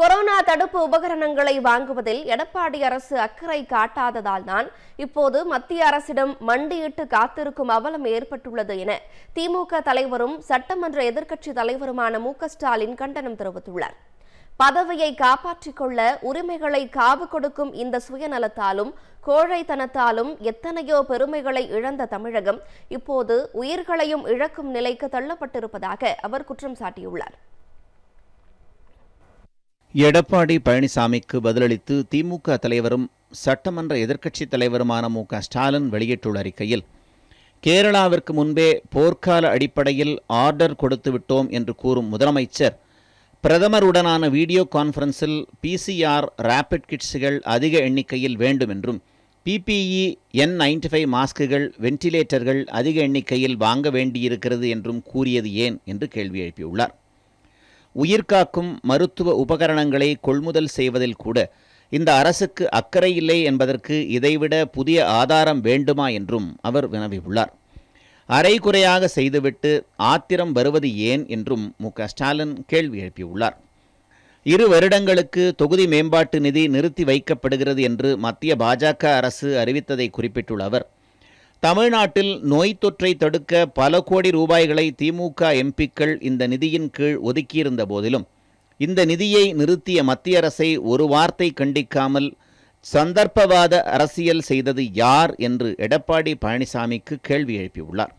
corona தடுப்பு உபகரணங்களை வாங்குவதில் எடப்பாடி அரசு அக்கறை காட்டாததால் தான் இப்போது மத்திய அரசிடம் மண்டியிட்டு காத்திருக்கும் அவலம் ஏற்பட்டுள்ளது என திமுக தலைவரும் சட்டமன்ற எதிர்க்கட்சி தலைவருமான மு ஸ்டாலின் கண்டனம் தெரிவித்துள்ளார் பதவியை காப்பாற்றிக் கொள்ள உரிமைகளை காவு கொடுக்கும் இந்த சுயநலத்தாலும் கோழைத்தனத்தாலும் எத்தனையோ பெருமைகளை இழந்த தமிழகம் இப்போது உயிர்களையும் இழக்கும் நிலைக்கு தள்ளப்பட்டிருப்பதாக அவர் குற்றம் சாட்டியுள்ளார் எடப்பாடி பழனிசாமிக்கு பதிலளித்து திமுக தலைவரும் சட்டமன்ற எதிர்க்கட்சித் தலைவருமான மு ஸ்டாலின் வெளியிட்டுள்ள அறிக்கையில் கேரளாவிற்கு முன்பே போர்க்கால அடிப்படையில் ஆர்டர் கொடுத்து விட்டோம் என்று கூறும் முதலமைச்சர் பிரதமருடனான வீடியோ கான்ஃபரன்ஸில் பிசிஆர் ரேபிட் கிட்ஸுகள் அதிக எண்ணிக்கையில் வேண்டும் என்றும் பிபிஇ என் நைன்டி ஃபைவ் மாஸ்குகள் வென்டிலேட்டர்கள் அதிக எண்ணிக்கையில் வாங்க வேண்டியிருக்கிறது என்றும் கூறியது ஏன் என்று கேள்வி எழுப்பியுள்ளார் உயிர்காக்கும் மருத்துவ உபகரணங்களை கொள்முதல் செய்வதில் கூட இந்த அரசுக்கு அக்கறை இல்லை என்பதற்கு இதைவிட புதிய ஆதாரம் வேண்டுமா என்றும் அவர் வினவியுள்ளார் அரைகுறையாக செய்துவிட்டு ஆத்திரம் வருவது ஏன் என்றும் மு ஸ்டாலின் கேள்வி எழுப்பியுள்ளார் இரு வருடங்களுக்கு தொகுதி மேம்பாட்டு நிதி நிறுத்தி வைக்கப்படுகிறது என்று மத்திய பாஜக அரசு அறிவித்ததை குறிப்பிட்டுள்ள அவர் தமிழ்நாட்டில் நோய் தொற்றை தடுக்க பல கோடி ரூபாய்களை திமுக எம்பிக்கள் இந்த நிதியின் கீழ் ஒதுக்கியிருந்த போதிலும் இந்த நிதியை நிறுத்திய மத்திய அரசை ஒரு வார்த்தை கண்டிக்காமல் சந்தர்ப்பவாத அரசியல் செய்தது யார் என்று எடப்பாடி பழனிசாமிக்கு கேள்வி எழுப்பியுள்ளார்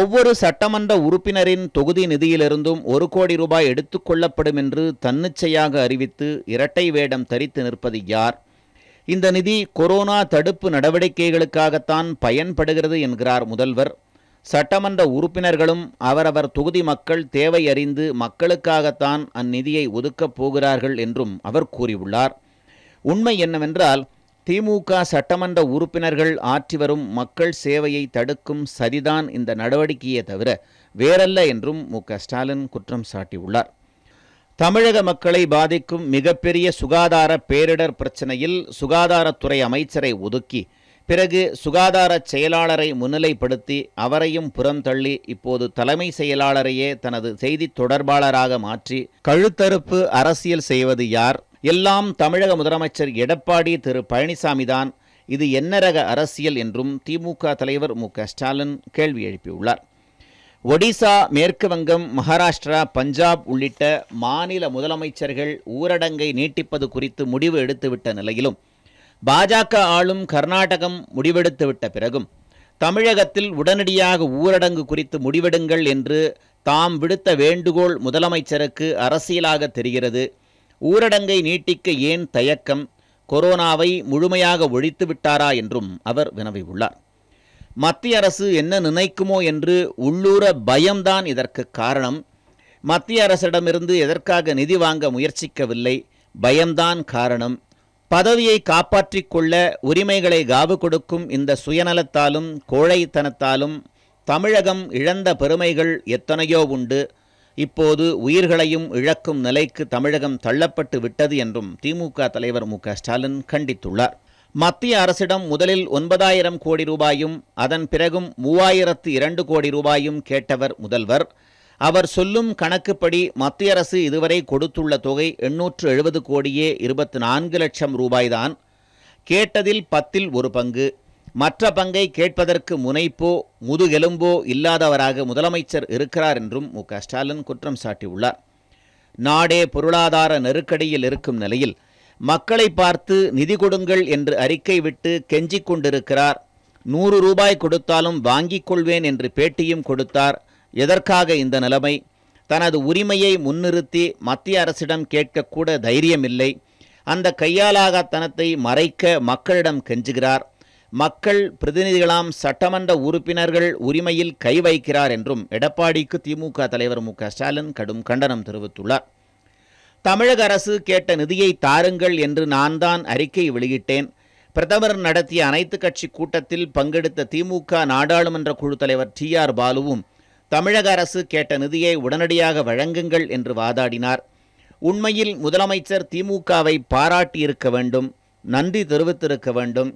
ஒவ்வொரு சட்டமன்ற உறுப்பினரின் தொகுதி நிதியிலிருந்தும் ஒரு கோடி ரூபாய் எடுத்துக்கொள்ளப்படும் என்று தன்னிச்சையாக அறிவித்து இரட்டை வேடம் தரித்து நிற்பது யார் இந்த நிதி கொரோனா தடுப்பு நடவடிக்கைகளுக்காகத்தான் பயன்படுகிறது என்கிறார் முதல்வர் சட்டமன்ற உறுப்பினர்களும் அவரவர் தொகுதி மக்கள் தேவை அறிந்து மக்களுக்காகத்தான் அந்நிதியை ஒதுக்கப் போகிறார்கள் என்றும் அவர் கூறியுள்ளார் உண்மை என்னவென்றால் திமுக சட்டமன்ற உறுப்பினர்கள் ஆற்றி வரும் மக்கள் சேவையை தடுக்கும் சரிதான் இந்த நடவடிக்கையே தவிர வேறல்ல என்றும் மு ஸ்டாலின் குற்றம் சாட்டியுள்ளார் தமிழக மக்களை பாதிக்கும் மிகப்பெரிய சுகாதார பேரிடர் பிரச்சினையில் சுகாதாரத்துறை அமைச்சரை ஒதுக்கி பிறகு சுகாதார செயலாளரை முன்னிலைப்படுத்தி அவரையும் புறந்தள்ளி இப்போது தலைமை செயலாளரையே தனது செய்தி தொடர்பாளராக மாற்றி கழுத்தறுப்பு அரசியல் செய்வது யார் எல்லாம் தமிழக முதலமைச்சர் எடப்பாடி திரு பழனிசாமி தான் இது என்ன ரக அரசியல் என்றும் திமுக தலைவர் மு ஸ்டாலின் கேள்வி எழுப்பியுள்ளார் ஒடிசா மேற்கு வங்கம் மகாராஷ்டிரா பஞ்சாப் உள்ளிட்ட மாநில முதலமைச்சர்கள் ஊரடங்கை நீட்டிப்பது குறித்து முடிவு எடுத்துவிட்ட நிலையிலும் பாஜக ஆளும் கர்நாடகம் முடிவெடுத்துவிட்ட பிறகும் தமிழகத்தில் உடனடியாக ஊரடங்கு குறித்து முடிவெடுங்கள் என்று தாம் விடுத்த வேண்டுகோள் முதலமைச்சருக்கு அரசியலாக தெரிகிறது ஊரடங்கை நீட்டிக்க ஏன் தயக்கம் கொரோனாவை முழுமையாக ஒழித்து விட்டாரா என்றும் அவர் வினவியுள்ளார் மத்திய அரசு என்ன நினைக்குமோ என்று உள்ளூர பயம்தான் இதற்கு காரணம் மத்திய அரசிடமிருந்து எதற்காக நிதி வாங்க முயற்சிக்கவில்லை பயம்தான் காரணம் பதவியை காப்பாற்றிக் கொள்ள உரிமைகளை காவு கொடுக்கும் இந்த சுயநலத்தாலும் கோழைத்தனத்தாலும் தமிழகம் இழந்த பெருமைகள் எத்தனையோ உண்டு இப்போது உயிர்களையும் இழக்கும் நிலைக்கு தமிழகம் தள்ளப்பட்டு விட்டது என்றும் திமுக தலைவர் மு ஸ்டாலின் கண்டித்துள்ளார் மத்திய அரசிடம் முதலில் ஒன்பதாயிரம் கோடி ரூபாயும் அதன் பிறகும் மூவாயிரத்து இரண்டு கோடி ரூபாயும் கேட்டவர் முதல்வர் அவர் சொல்லும் கணக்குப்படி மத்திய அரசு இதுவரை கொடுத்துள்ள தொகை எண்ணூற்று எழுபது கோடியே இருபத்தி நான்கு லட்சம் ரூபாய்தான் கேட்டதில் பத்தில் ஒரு பங்கு மற்ற பங்கை கேட்பதற்கு முனைப்போ முதுகெலும்போ இல்லாதவராக முதலமைச்சர் இருக்கிறார் என்றும் மு ஸ்டாலின் குற்றம் சாட்டியுள்ளார் நாடே பொருளாதார நெருக்கடியில் இருக்கும் நிலையில் மக்களை பார்த்து நிதி கொடுங்கள் என்று அறிக்கை விட்டு கெஞ்சிக் கொண்டிருக்கிறார் நூறு ரூபாய் கொடுத்தாலும் வாங்கிக் கொள்வேன் என்று பேட்டியும் கொடுத்தார் எதற்காக இந்த நிலைமை தனது உரிமையை முன்னிறுத்தி மத்திய அரசிடம் கேட்கக்கூட தைரியமில்லை அந்த கையாலாகத்தனத்தை மறைக்க மக்களிடம் கெஞ்சுகிறார் மக்கள் பிரதிநிதிகளாம் சட்டமன்ற உறுப்பினர்கள் உரிமையில் கை வைக்கிறார் என்றும் எடப்பாடிக்கு திமுக தலைவர் மு ஸ்டாலின் கடும் கண்டனம் தெரிவித்துள்ளார் தமிழக அரசு கேட்ட நிதியை தாருங்கள் என்று நான் தான் அறிக்கை வெளியிட்டேன் பிரதமர் நடத்திய அனைத்து கட்சி கூட்டத்தில் பங்கெடுத்த திமுக நாடாளுமன்ற குழு தலைவர் டி ஆர் பாலுவும் தமிழக அரசு கேட்ட நிதியை உடனடியாக வழங்குங்கள் என்று வாதாடினார் உண்மையில் முதலமைச்சர் திமுகவை பாராட்டியிருக்க வேண்டும் நன்றி தெரிவித்திருக்க வேண்டும்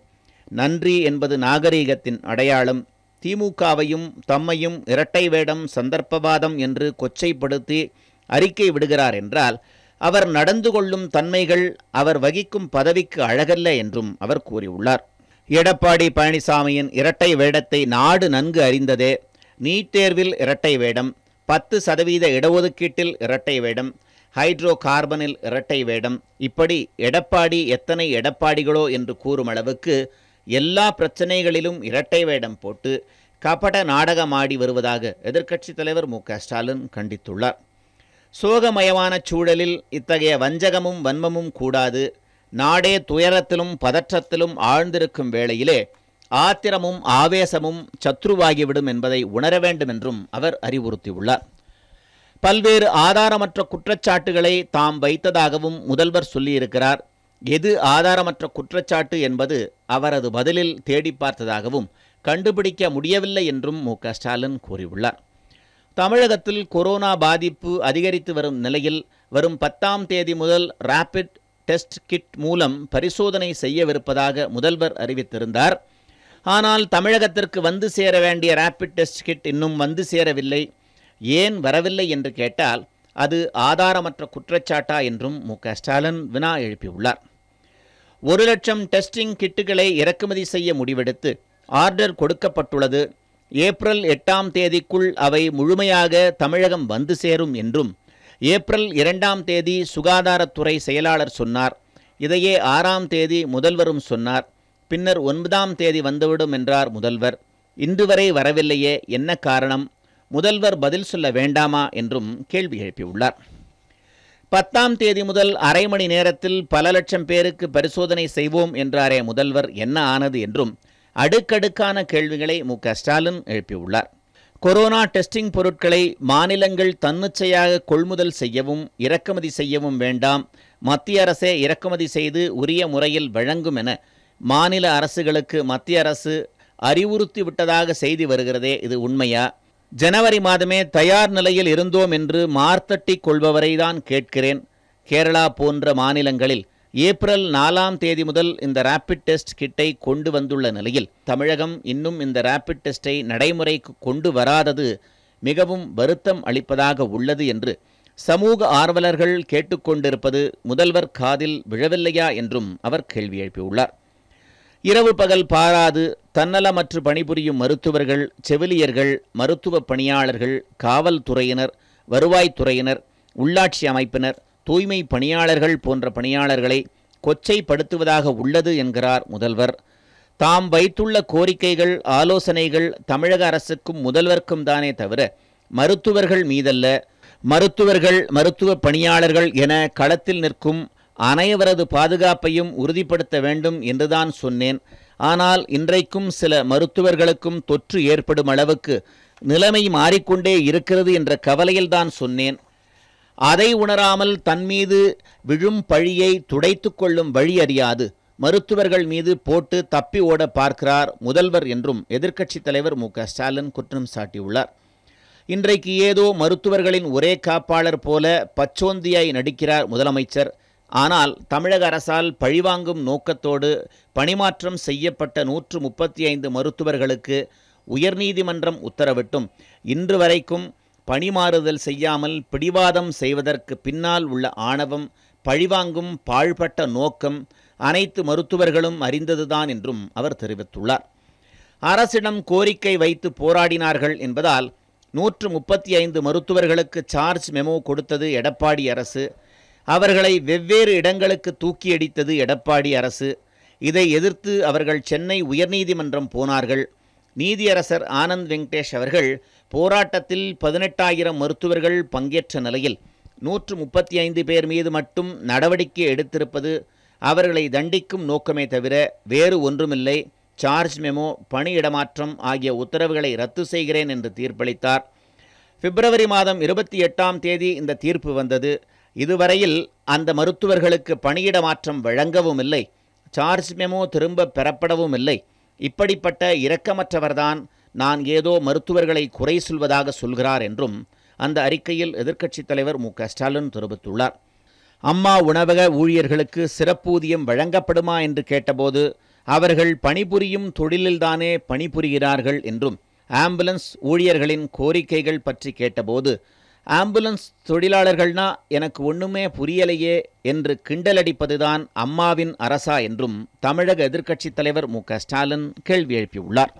நன்றி என்பது நாகரீகத்தின் அடையாளம் திமுகவையும் தம்மையும் இரட்டை வேடம் சந்தர்ப்பவாதம் என்று கொச்சைப்படுத்தி அறிக்கை விடுகிறார் என்றால் அவர் நடந்து கொள்ளும் தன்மைகள் அவர் வகிக்கும் பதவிக்கு அழகல்ல என்றும் அவர் கூறியுள்ளார் எடப்பாடி பழனிசாமியின் இரட்டை வேடத்தை நாடு நன்கு அறிந்ததே நீட் தேர்வில் இரட்டை வேடம் பத்து சதவீத இடஒதுக்கீட்டில் இரட்டை வேடம் ஹைட்ரோ கார்பனில் இரட்டை வேடம் இப்படி எடப்பாடி எத்தனை எடப்பாடிகளோ என்று கூறும் அளவுக்கு எல்லா பிரச்சனைகளிலும் இரட்டை வேடம் போட்டு கபட நாடகமாடி வருவதாக எதிர்க்கட்சித் தலைவர் மு ஸ்டாலின் கண்டித்துள்ளார் சோகமயமான சூழலில் இத்தகைய வஞ்சகமும் வன்மமும் கூடாது நாடே துயரத்திலும் பதற்றத்திலும் ஆழ்ந்திருக்கும் வேளையிலே ஆத்திரமும் ஆவேசமும் சத்ருவாகிவிடும் என்பதை உணர வேண்டும் என்றும் அவர் அறிவுறுத்தியுள்ளார் பல்வேறு ஆதாரமற்ற குற்றச்சாட்டுகளை தாம் வைத்ததாகவும் முதல்வர் சொல்லியிருக்கிறார் எது ஆதாரமற்ற குற்றச்சாட்டு என்பது அவரது பதிலில் தேடி பார்த்ததாகவும் கண்டுபிடிக்க முடியவில்லை என்றும் மு ஸ்டாலின் கூறியுள்ளார் தமிழகத்தில் கொரோனா பாதிப்பு அதிகரித்து வரும் நிலையில் வரும் பத்தாம் தேதி முதல் ராபிட் டெஸ்ட் கிட் மூலம் பரிசோதனை செய்யவிருப்பதாக முதல்வர் அறிவித்திருந்தார் ஆனால் தமிழகத்திற்கு வந்து சேர வேண்டிய ராபிட் டெஸ்ட் கிட் இன்னும் வந்து சேரவில்லை ஏன் வரவில்லை என்று கேட்டால் அது ஆதாரமற்ற குற்றச்சாட்டா என்றும் மு ஸ்டாலின் வினா எழுப்பியுள்ளார் ஒரு லட்சம் டெஸ்டிங் கிட்டுகளை இறக்குமதி செய்ய முடிவெடுத்து ஆர்டர் கொடுக்கப்பட்டுள்ளது ஏப்ரல் எட்டாம் தேதிக்குள் அவை முழுமையாக தமிழகம் வந்து சேரும் என்றும் ஏப்ரல் இரண்டாம் தேதி சுகாதாரத்துறை செயலாளர் சொன்னார் இதையே ஆறாம் தேதி முதல்வரும் சொன்னார் பின்னர் ஒன்பதாம் தேதி வந்துவிடும் என்றார் முதல்வர் இன்று வரை வரவில்லையே என்ன காரணம் முதல்வர் பதில் சொல்ல வேண்டாமா என்றும் கேள்வி எழுப்பியுள்ளார் பத்தாம் தேதி முதல் அரை மணி நேரத்தில் பல லட்சம் பேருக்கு பரிசோதனை செய்வோம் என்றாரே முதல்வர் என்ன ஆனது என்றும் அடுக்கடுக்கான கேள்விகளை மு க ஸ்டாலின் எழுப்பியுள்ளார் கொரோனா டெஸ்டிங் பொருட்களை மாநிலங்கள் தன்னிச்சையாக கொள்முதல் செய்யவும் இறக்குமதி செய்யவும் வேண்டாம் மத்திய அரசே இறக்குமதி செய்து உரிய முறையில் வழங்கும் என மாநில அரசுகளுக்கு மத்திய அரசு அறிவுறுத்தி விட்டதாக செய்தி வருகிறதே இது உண்மையா ஜனவரி மாதமே தயார் நிலையில் இருந்தோம் என்று மார்த்தட்டி கொள்பவரை தான் கேட்கிறேன் கேரளா போன்ற மாநிலங்களில் ஏப்ரல் நாலாம் தேதி முதல் இந்த ரேபிட் டெஸ்ட் கிட்டை கொண்டு வந்துள்ள நிலையில் தமிழகம் இன்னும் இந்த ரேபிட் டெஸ்டை நடைமுறைக்கு கொண்டு வராதது மிகவும் வருத்தம் அளிப்பதாக உள்ளது என்று சமூக ஆர்வலர்கள் கேட்டுக்கொண்டிருப்பது முதல்வர் காதில் விழவில்லையா என்றும் அவர் கேள்வி எழுப்பியுள்ளார் இரவு பகல் பாராது தன்னலமற்று பணிபுரியும் மருத்துவர்கள் செவிலியர்கள் மருத்துவ பணியாளர்கள் காவல்துறையினர் வருவாய்த்துறையினர் உள்ளாட்சி அமைப்பினர் தூய்மை பணியாளர்கள் போன்ற பணியாளர்களை கொச்சைப்படுத்துவதாக உள்ளது என்கிறார் முதல்வர் தாம் வைத்துள்ள கோரிக்கைகள் ஆலோசனைகள் தமிழக அரசுக்கும் முதல்வருக்கும் தானே தவிர மருத்துவர்கள் மீதல்ல மருத்துவர்கள் மருத்துவ பணியாளர்கள் என களத்தில் நிற்கும் அனைவரது பாதுகாப்பையும் உறுதிப்படுத்த வேண்டும் என்றுதான் சொன்னேன் ஆனால் இன்றைக்கும் சில மருத்துவர்களுக்கும் தொற்று ஏற்படும் அளவுக்கு நிலைமை மாறிக்கொண்டே இருக்கிறது என்ற கவலையில்தான் சொன்னேன் அதை உணராமல் தன்மீது விழும் பழியை துடைத்து கொள்ளும் வழி அறியாது மருத்துவர்கள் மீது போட்டு தப்பி ஓட பார்க்கிறார் முதல்வர் என்றும் எதிர்க்கட்சித் தலைவர் மு ஸ்டாலின் குற்றம் சாட்டியுள்ளார் இன்றைக்கு ஏதோ மருத்துவர்களின் ஒரே காப்பாளர் போல பச்சோந்தியாய் நடிக்கிறார் முதலமைச்சர் ஆனால் தமிழக அரசால் பழிவாங்கும் நோக்கத்தோடு பணிமாற்றம் செய்யப்பட்ட நூற்று முப்பத்தி ஐந்து மருத்துவர்களுக்கு உயர்நீதிமன்றம் உத்தரவிட்டும் இன்று வரைக்கும் பணிமாறுதல் செய்யாமல் பிடிவாதம் செய்வதற்கு பின்னால் உள்ள ஆணவம் பழிவாங்கும் பாழ்பட்ட நோக்கம் அனைத்து மருத்துவர்களும் அறிந்ததுதான் என்றும் அவர் தெரிவித்துள்ளார் அரசிடம் கோரிக்கை வைத்து போராடினார்கள் என்பதால் நூற்று முப்பத்தி ஐந்து மருத்துவர்களுக்கு சார்ஜ் மெமோ கொடுத்தது எடப்பாடி அரசு அவர்களை வெவ்வேறு இடங்களுக்கு தூக்கியடித்தது எடப்பாடி அரசு இதை எதிர்த்து அவர்கள் சென்னை உயர்நீதிமன்றம் போனார்கள் நீதியரசர் ஆனந்த் வெங்கடேஷ் அவர்கள் போராட்டத்தில் பதினெட்டாயிரம் மருத்துவர்கள் பங்கேற்ற நிலையில் நூற்று முப்பத்தி ஐந்து பேர் மீது மட்டும் நடவடிக்கை எடுத்திருப்பது அவர்களை தண்டிக்கும் நோக்கமே தவிர வேறு ஒன்றுமில்லை சார்ஜ் மெமோ பணியிடமாற்றம் ஆகிய உத்தரவுகளை ரத்து செய்கிறேன் என்று தீர்ப்பளித்தார் பிப்ரவரி மாதம் இருபத்தி எட்டாம் தேதி இந்த தீர்ப்பு வந்தது இதுவரையில் அந்த மருத்துவர்களுக்கு பணியிடமாற்றம் வழங்கவும் இல்லை சார்ஜ் மெமோ திரும்ப பெறப்படவும் இல்லை இப்படிப்பட்ட இரக்கமற்றவர்தான் நான் ஏதோ மருத்துவர்களை குறை சொல்வதாக சொல்கிறார் என்றும் அந்த அறிக்கையில் எதிர்க்கட்சித் தலைவர் மு ஸ்டாலின் தெரிவித்துள்ளார் அம்மா உணவக ஊழியர்களுக்கு சிறப்பூதியம் வழங்கப்படுமா என்று கேட்டபோது அவர்கள் பணிபுரியும் தொழிலில்தானே பணிபுரிகிறார்கள் என்றும் ஆம்புலன்ஸ் ஊழியர்களின் கோரிக்கைகள் பற்றி கேட்டபோது ஆம்புலன்ஸ் தொழிலாளர்கள்னா எனக்கு ஒன்றுமே புரியலையே என்று கிண்டலடிப்பதுதான் அம்மாவின் அரசா என்றும் தமிழக எதிர்க்கட்சித் தலைவர் மு க ஸ்டாலின் கேள்வி எழுப்பியுள்ளார்